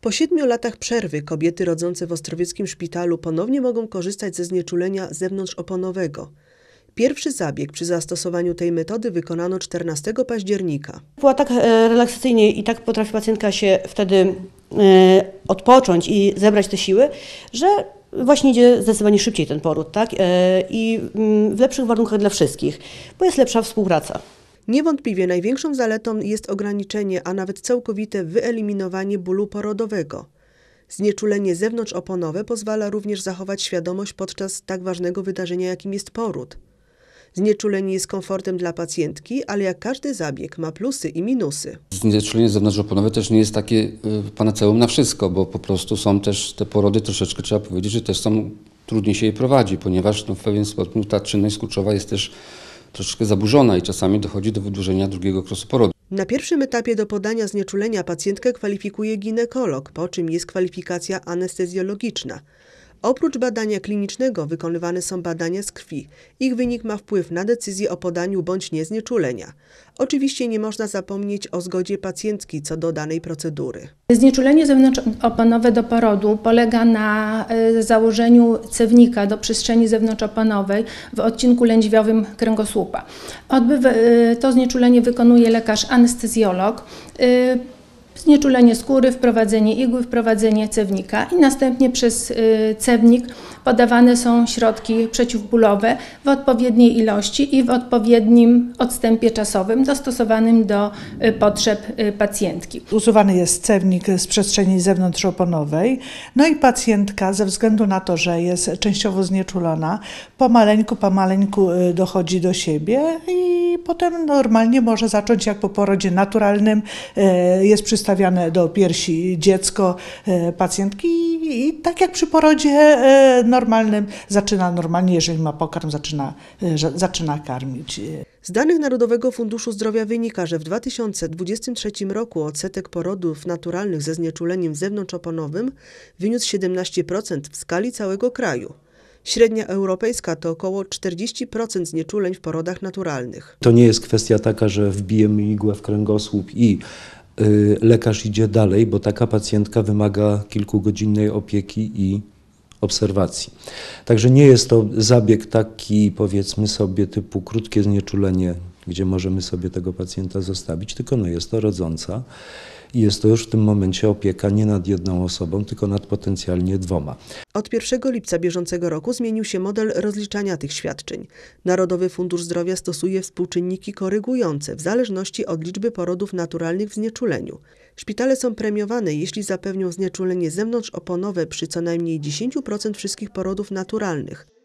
Po siedmiu latach przerwy kobiety rodzące w ostrowieckim szpitalu ponownie mogą korzystać ze znieczulenia zewnątrzoponowego. Pierwszy zabieg przy zastosowaniu tej metody wykonano 14 października. Była tak e, relaksacyjnie i tak potrafi pacjentka się wtedy e, odpocząć i zebrać te siły, że właśnie idzie zdecydowanie szybciej ten poród, tak? E, I mm, w lepszych warunkach dla wszystkich, bo jest lepsza współpraca. Niewątpliwie największą zaletą jest ograniczenie, a nawet całkowite wyeliminowanie bólu porodowego. Znieczulenie zewnątrzoponowe pozwala również zachować świadomość podczas tak ważnego wydarzenia, jakim jest poród. Znieczulenie jest komfortem dla pacjentki, ale jak każdy zabieg ma plusy i minusy. Znieczulenie zewnątrzoponowe też nie jest takie y, panaceum na wszystko, bo po prostu są też te porody troszeczkę, trzeba powiedzieć, że też są, trudniej się je prowadzi, ponieważ no, w pewien sposób ta czynność skurczowa jest też troszeczkę zaburzona i czasami dochodzi do wydłużenia drugiego krosu porodu. Na pierwszym etapie do podania znieczulenia pacjentkę kwalifikuje ginekolog, po czym jest kwalifikacja anestezjologiczna. Oprócz badania klinicznego wykonywane są badania z krwi. Ich wynik ma wpływ na decyzję o podaniu bądź nie znieczulenia. Oczywiście nie można zapomnieć o zgodzie pacjentki co do danej procedury. Znieczulenie zewnątrzoponowe do porodu polega na e, założeniu cewnika do przestrzeni zewnątrzoponowej w odcinku lędźwiowym kręgosłupa. Odbyw e, to znieczulenie wykonuje lekarz anestezjolog. E, znieczulenie skóry, wprowadzenie igły, wprowadzenie cewnika i następnie przez y, cewnik podawane są środki przeciwbólowe w odpowiedniej ilości i w odpowiednim odstępie czasowym dostosowanym do y, potrzeb y, pacjentki. Usuwany jest cewnik z przestrzeni zewnątrzoponowej, no i pacjentka ze względu na to, że jest częściowo znieczulona, pomaleńku, pomaleńku dochodzi do siebie i potem normalnie może zacząć jak po porodzie naturalnym. E, jest przystawiane do piersi dziecko e, pacjentki i tak jak przy porodzie e, normalnym zaczyna normalnie, jeżeli ma pokarm, zaczyna, zaczyna karmić. Z danych Narodowego Funduszu Zdrowia wynika, że w 2023 roku odsetek porodów naturalnych ze znieczuleniem zewnątrzoponowym wyniósł 17% w skali całego kraju. Średnia europejska to około 40% znieczuleń w porodach naturalnych. To nie jest kwestia taka, że wbijemy igłę w kręgosłup i yy, lekarz idzie dalej, bo taka pacjentka wymaga kilkugodzinnej opieki i obserwacji. Także nie jest to zabieg taki, powiedzmy sobie, typu krótkie znieczulenie, gdzie możemy sobie tego pacjenta zostawić, tylko no jest to rodząca i jest to już w tym momencie opieka nie nad jedną osobą, tylko nad potencjalnie dwoma. Od 1 lipca bieżącego roku zmienił się model rozliczania tych świadczeń. Narodowy Fundusz Zdrowia stosuje współczynniki korygujące w zależności od liczby porodów naturalnych w znieczuleniu. Szpitale są premiowane, jeśli zapewnią znieczulenie zewnątrzoponowe przy co najmniej 10% wszystkich porodów naturalnych.